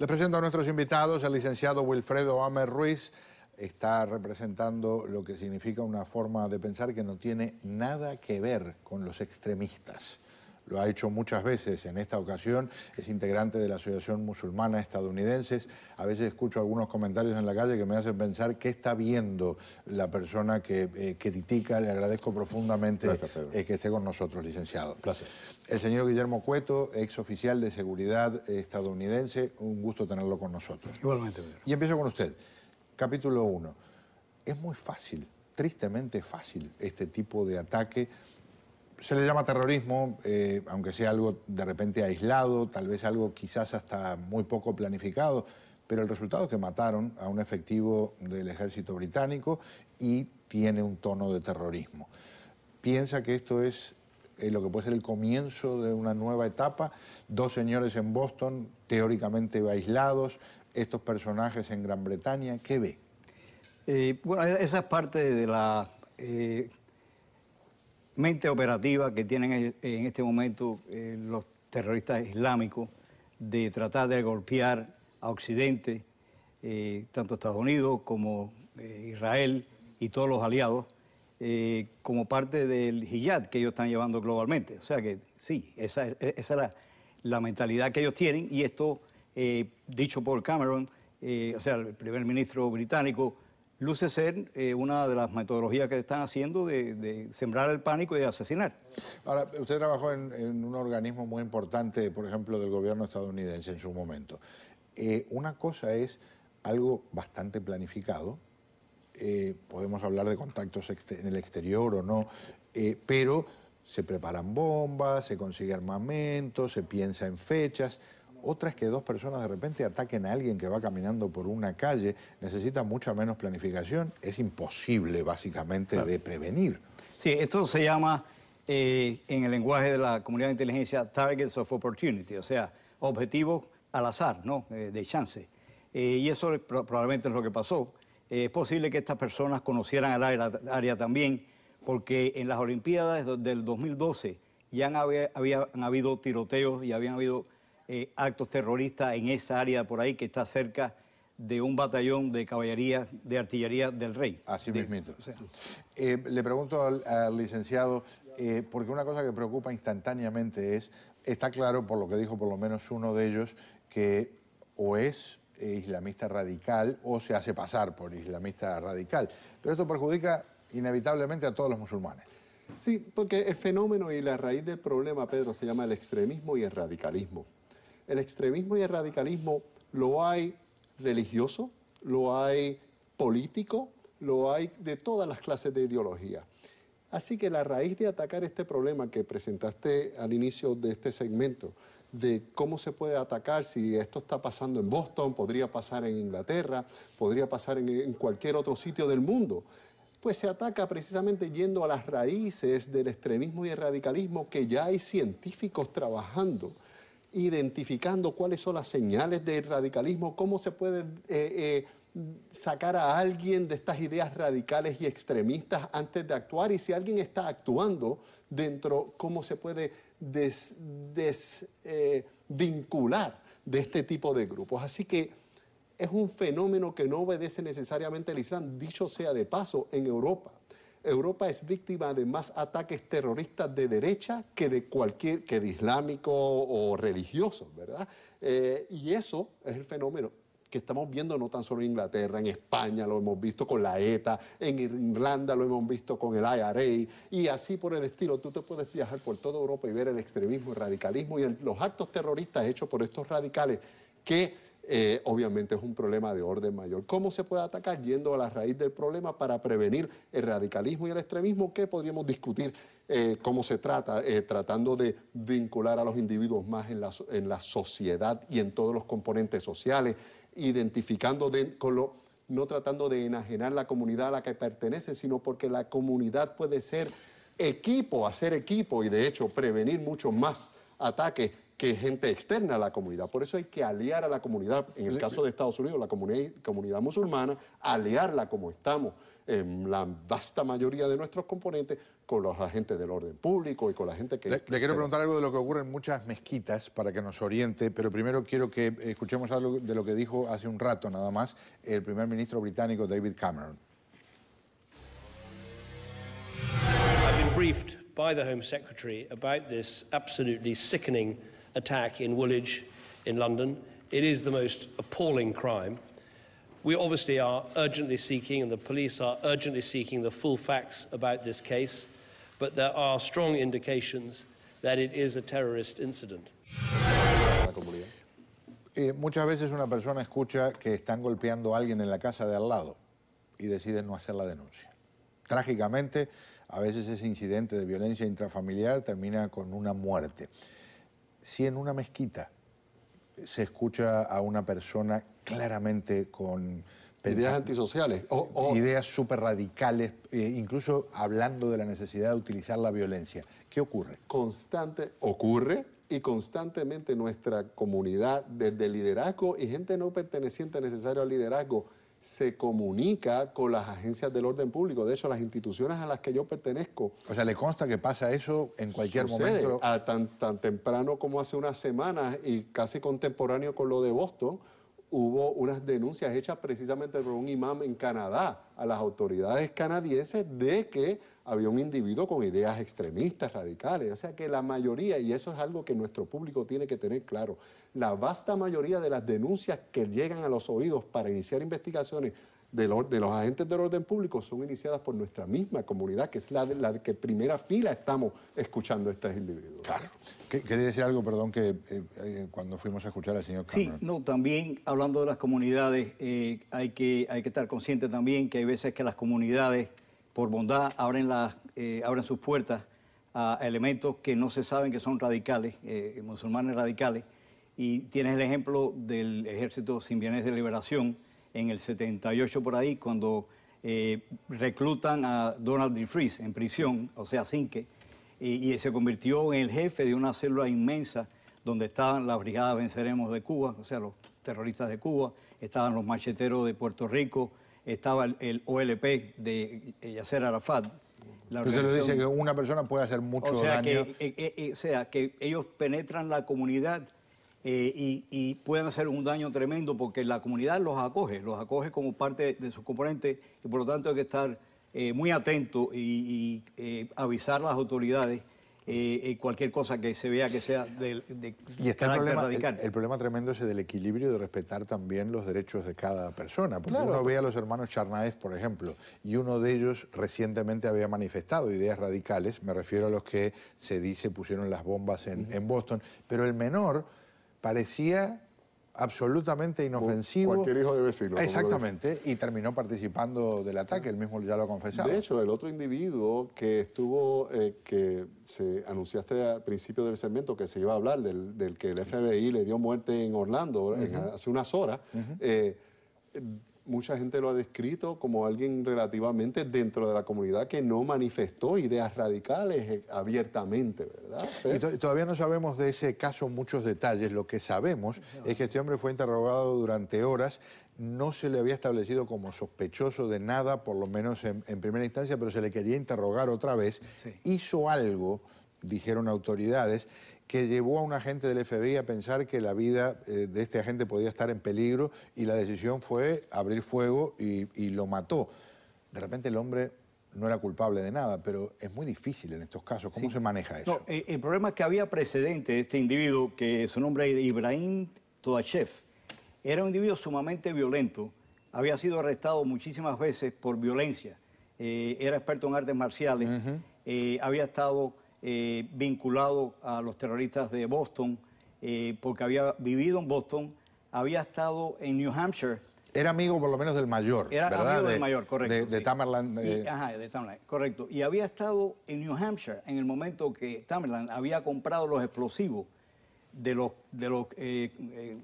Les presento a nuestros invitados, el licenciado Wilfredo Amer Ruiz, está representando lo que significa una forma de pensar que no tiene nada que ver con los extremistas lo ha hecho muchas veces en esta ocasión, es integrante de la Asociación Musulmana Estadounidense. A veces escucho algunos comentarios en la calle que me hacen pensar qué está viendo la persona que eh, critica. Le agradezco profundamente eh, que esté con nosotros, licenciado. El señor Guillermo Cueto, ex oficial de seguridad estadounidense, un gusto tenerlo con nosotros. Igualmente, Y empiezo con usted. Capítulo 1. Es muy fácil, tristemente fácil, este tipo de ataque se le llama terrorismo, eh, aunque sea algo de repente aislado, tal vez algo quizás hasta muy poco planificado, pero el resultado es que mataron a un efectivo del ejército británico y tiene un tono de terrorismo. Piensa que esto es eh, lo que puede ser el comienzo de una nueva etapa, dos señores en Boston teóricamente aislados, estos personajes en Gran Bretaña, ¿qué ve? Eh, bueno, esa es parte de la operativa que tienen en este momento eh, los terroristas islámicos de tratar de golpear a Occidente, eh, tanto Estados Unidos como eh, Israel y todos los aliados, como parte del hijat que ellos están llevando globalmente. O sea que sí, esa, es la, la mentalidad que ellos tienen y esto, dicho por Cameron, o sea, el primer ministro británico, luce ser eh, una de las metodologías que están haciendo de, sembrar el pánico y de asesinar. Ahora, usted trabajó en, un organismo muy importante, por ejemplo, del gobierno estadounidense en su momento. Eh, una cosa es algo bastante planificado, eh, podemos hablar de contactos en el exterior o no, pero se preparan bombas, se consigue armamento, se piensa en fechas. Otra es que dos personas de repente ataquen a alguien que va caminando por una calle. Necesita mucha menos planificación. Es imposible, básicamente, de prevenir. Sí, esto se llama, eh, en el lenguaje de la comunidad de inteligencia, targets of opportunity, o sea, objetivos al azar, ¿no? Eh, de chance. Eh, y eso probablemente es lo que pasó. es posible que estas personas conocieran el área, también, porque en las Olimpiadas del 2012 ya habían habido tiroteos y habían habido eh, actos terroristas en esa área por ahí que está cerca de un batallón de caballería, de artillería del rey. Así mismo. Eh, le pregunto al, licenciado, eh, porque una cosa que preocupa instantáneamente es, está claro por lo que dijo por lo menos uno de ellos, que o es islamista radical o se hace pasar por islamista radical. Pero esto perjudica inevitablemente a todos los musulmanes. Sí, porque el fenómeno y la raíz del problema, Pedro, se llama el extremismo y el radicalismo el extremismo y el radicalismo lo hay religioso, lo hay político, lo hay de todas las clases de ideología. Así que la raíz de atacar este problema que presentaste al inicio de este segmento, de cómo se puede atacar si esto está pasando en Boston, podría pasar en Inglaterra, podría pasar en, cualquier otro sitio del mundo, pues se ataca precisamente yendo a las raíces del extremismo y el radicalismo que ya hay científicos trabajando identificando cuáles son las señales del radicalismo, cómo se puede eh, eh, sacar a alguien de estas ideas radicales y extremistas antes de actuar y si alguien está actuando dentro, cómo se puede desvincular eh, de este tipo de grupos. Así que es un fenómeno que no obedece necesariamente al Islam, dicho sea de paso, en Europa Europa es víctima de más ataques terroristas de derecha que de cualquier, que de islámico o religioso, ¿verdad? Eh, y eso es el fenómeno que estamos viendo no tan solo en Inglaterra, en España lo hemos visto con la ETA, en Irlanda lo hemos visto con el IRA y así por el estilo. Tú te puedes viajar por toda Europa y ver el extremismo, el radicalismo y los actos terroristas hechos por estos radicales que eh, obviamente es un problema de orden mayor. ¿Cómo se puede atacar? Yendo a la raíz del problema para prevenir el radicalismo y el extremismo, que podríamos discutir eh, cómo se trata, eh, tratando de vincular a los individuos más en la, en la, sociedad y en todos los componentes sociales, identificando con no tratando de enajenar la comunidad a la que pertenece, sino porque la comunidad puede ser equipo, hacer equipo y de hecho prevenir muchos más ataques que es gente externa a la comunidad. Por eso hay que aliar a la comunidad, en el caso de Estados Unidos, la comunidad, musulmana, aliarla como estamos en em, la vasta mayoría de nuestros componentes con los agentes del orden público y con la gente que... Le, quiero preguntar algo de lo que ocurre en muchas mezquitas para que nos oriente, pero primero quiero que escuchemos algo de lo que dijo hace un rato nada más el primer ministro británico David Cameron. briefed Home Secretary sickening attack in Woolwich in London. It is the most appalling crime. We obviously are urgently seeking, and the police are urgently seeking, the full facts about this case, but there are strong indications that it is a terrorist incident. Eh, muchas veces una persona escucha que están golpeando a alguien en la casa de al lado y deciden no hacer la denuncia. Trágicamente, a veces ese incidente de violencia intrafamiliar termina con una muerte si en una mezquita se escucha a una persona claramente con... Ideas antisociales. O, Ideas súper radicales, eh, incluso hablando de la necesidad de utilizar la violencia. ¿Qué ocurre? Constante, ocurre y constantemente nuestra comunidad, desde liderazgo y gente no perteneciente necesario al liderazgo, se comunica con las agencias del orden público. De hecho, las instituciones a las que yo pertenezco. O sea, le consta que pasa eso en cualquier momento. A tan, tan temprano como hace unas semanas y casi contemporáneo con lo de Boston, hubo unas denuncias hechas precisamente por un imam en Canadá a las autoridades canadienses de que había un individuo con ideas extremistas, radicales. O sea que la mayoría, y eso es algo que nuestro público tiene que tener claro, la vasta mayoría de las denuncias que llegan a los oídos para iniciar investigaciones de los, de los agentes del orden público son iniciadas por nuestra misma comunidad, que es la, de, la que primera fila estamos escuchando a estos individuos. Claro. Quería decir algo, perdón, que eh, eh, cuando fuimos a escuchar al señor Sí, no, también hablando de las comunidades, eh, hay, que, hay que estar consciente también que hay veces que las comunidades por bondad abren, la, eh, abren sus puertas a elementos que no se saben que son radicales, eh, musulmanes radicales. Y tienes el ejemplo del ejército sin bienes de liberación en el 78 por ahí, cuando eh, reclutan a Donald D. Fries en prisión, o sea, sin y, y, se convirtió en el jefe de una célula inmensa donde estaban las brigadas Venceremos de Cuba, o sea, los terroristas de Cuba, estaban los macheteros de Puerto Rico, estaba el, OLP de eh, Yasser Arafat. La nos dice que una persona puede hacer mucho sea daño. Que, eh, eh, sea, que ellos penetran la comunidad y, pueden hacer un daño tremendo porque la comunidad los acoge, los acoge como parte de sus componentes y por lo tanto hay que estar muy atento y, y avisar a las autoridades y cualquier cosa que se vea que sea de, el problema, radical. El, problema tremendo es el del equilibrio de respetar también los derechos de cada persona. Porque uno ve a los hermanos Charnaez, por ejemplo, y uno de ellos recientemente había manifestado ideas radicales, me refiero a los que se dice pusieron las bombas en, en Boston, pero el menor parecía absolutamente inofensivo. Cualquier hijo debe decirlo. Exactamente, y terminó participando del ataque, él mismo ya lo ha confesado. De hecho, el otro individuo que estuvo, eh, que se anunciaste al principio del segmento que se iba a hablar, del, que el FBI le dio muerte en Orlando hace unas horas, mucha gente lo ha descrito como alguien relativamente dentro de la comunidad que no manifestó ideas radicales eh, abiertamente, ¿verdad? todavía no sabemos de ese caso muchos detalles. Lo que sabemos es que este hombre fue interrogado durante horas no se le había establecido como sospechoso de nada, por lo menos en, primera instancia, pero se le quería interrogar otra vez. Hizo algo, dijeron autoridades, que llevó a un agente del FBI a pensar que la vida eh, de este agente podía estar en peligro y la decisión fue abrir fuego y, lo mató. De repente el hombre no era culpable de nada, pero es muy difícil en estos casos. ¿Cómo se maneja eso? Eh, el problema es que había precedente de este individuo, que su nombre es Ibrahim Todachev. Era un individuo sumamente violento, había sido arrestado muchísimas veces por violencia, eh, era experto en artes marciales, había estado eh, vinculado a los terroristas de Boston, eh, porque había vivido en Boston, había estado en New Hampshire. Era amigo por lo menos del mayor, Era amigo del mayor, correcto. De, eh, ajá, de Tamerlan, correcto. Y había estado en New Hampshire en el momento que Tamerlan había comprado los explosivos de los, de los eh, eh,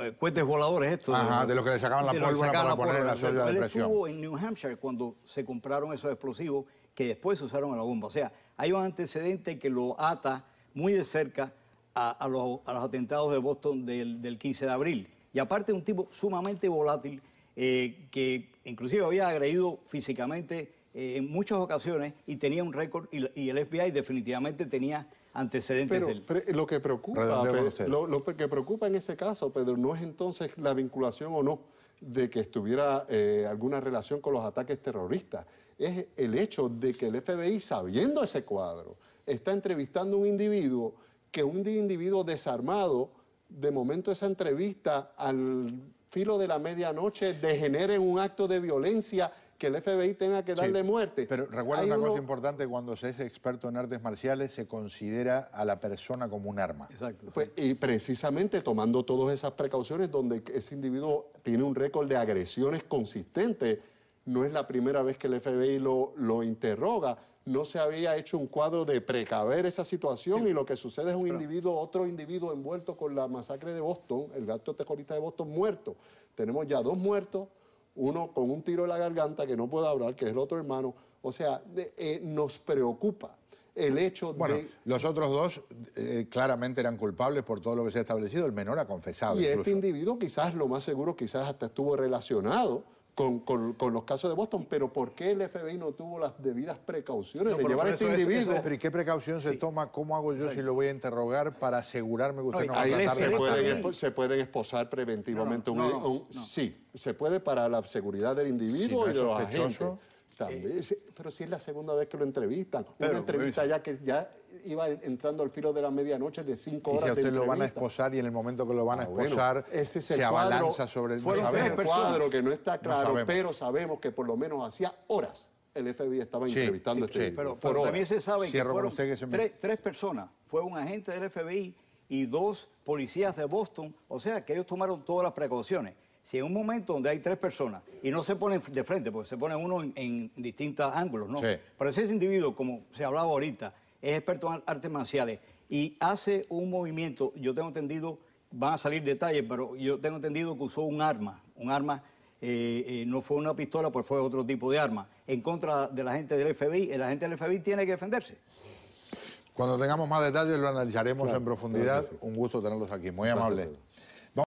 eh voladores estos. Ajá, de los, que le sacaban la pólvora para poner en la célula de presión. estuvo en New Hampshire cuando se compraron esos explosivos que después se usaron en la bomba. O sea, hay un antecedente que lo ata muy de cerca a, los, atentados de Boston del, 15 de abril. Y aparte un tipo sumamente volátil eh, que inclusive había agredido físicamente en muchas ocasiones y tenía un récord y el FBI definitivamente tenía antecedentes pero, del... lo que preocupa, lo, que preocupa en ese caso, Pedro, no es entonces la vinculación o no de que estuviera eh, alguna relación con los ataques terroristas. Es el hecho de que el FBI, sabiendo ese cuadro, está entrevistando a un individuo que un individuo desarmado, de momento esa entrevista al filo de la medianoche degenera en un acto de violencia que el FBI tenga que darle muerte. Pero recuerda una cosa importante, cuando se es experto en artes marciales se considera a la persona como un arma. Exacto. Pues, y precisamente tomando todas esas precauciones donde ese individuo tiene un récord de agresiones consistentes, no es la primera vez que el FBI lo, lo interroga no se había hecho un cuadro de precaver esa situación y lo que sucede es un individuo, otro individuo envuelto con la masacre de Boston, el gato terrorista de Boston muerto. Tenemos ya dos muertos, uno con un tiro en la garganta que no puede hablar, que es el otro hermano. O sea, eh, nos preocupa el hecho bueno, de... Los otros dos eh, claramente eran culpables por todo lo que se ha establecido, el menor ha confesado. Y este individuo quizás lo más seguro, quizás hasta estuvo relacionado con, con, los casos de Boston, pero ¿por qué el FBI no tuvo las debidas precauciones de llevar a este individuo? ¿y qué precaución se toma? ¿Cómo hago yo si lo voy a interrogar para asegurarme que usted no, haya se, pueden, se esposar preventivamente. un, individuo. sí, se puede para la seguridad del individuo y de los agentes. También, pero si es la segunda vez que lo entrevistan. Una entrevista ya que ya iba entrando al filo de la medianoche de cinco horas. Y a usted lo van a esposar y en el momento que lo van a ah, esposar ese se cuadro, abalanza sobre el Fue cuadro que no está claro, pero sabemos que por lo menos hacía horas el FBI estaba entrevistando sí, este sí, pero, también se sabe que fueron tres, personas. Fue un agente del FBI y dos policías de Boston. O sea, que ellos tomaron todas las precauciones. Si en un momento donde hay tres personas y no se ponen de frente, porque se ponen uno en, distintos ángulos, ¿no? Pero ese individuo, como se hablaba ahorita, es experto en artes marciales y hace un movimiento, yo tengo entendido, van a salir detalles, pero yo tengo entendido que usó un arma, un arma, eh, eh, no fue una pistola, pues fue otro tipo de arma, en contra de la gente del FBI. El agente del FBI tiene que defenderse. Cuando tengamos más detalles lo analizaremos en profundidad. Un gusto tenerlos aquí, muy amable.